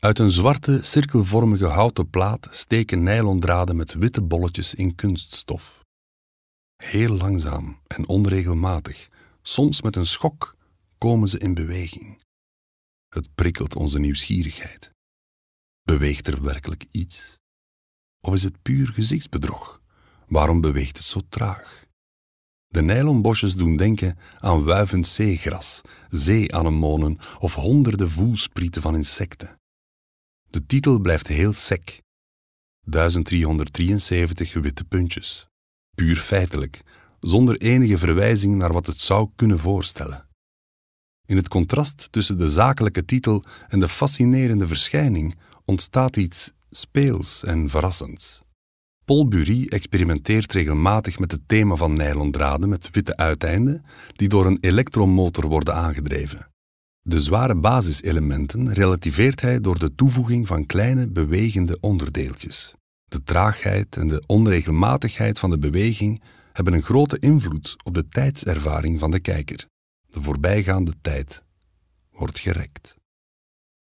Uit een zwarte, cirkelvormige houten plaat steken nylondraden met witte bolletjes in kunststof. Heel langzaam en onregelmatig, soms met een schok, komen ze in beweging. Het prikkelt onze nieuwsgierigheid. Beweegt er werkelijk iets? Of is het puur gezichtsbedrog? Waarom beweegt het zo traag? De nylonbosjes doen denken aan wuivend zeegras, zeeanemonen of honderden voelsprieten van insecten. De titel blijft heel sec. 1373 witte puntjes. Puur feitelijk, zonder enige verwijzing naar wat het zou kunnen voorstellen. In het contrast tussen de zakelijke titel en de fascinerende verschijning ontstaat iets speels en verrassends. Paul Bury experimenteert regelmatig met het thema van nylondraden met witte uiteinden die door een elektromotor worden aangedreven. De zware basiselementen relativeert hij door de toevoeging van kleine bewegende onderdeeltjes. De traagheid en de onregelmatigheid van de beweging hebben een grote invloed op de tijdservaring van de kijker. De voorbijgaande tijd wordt gerekt.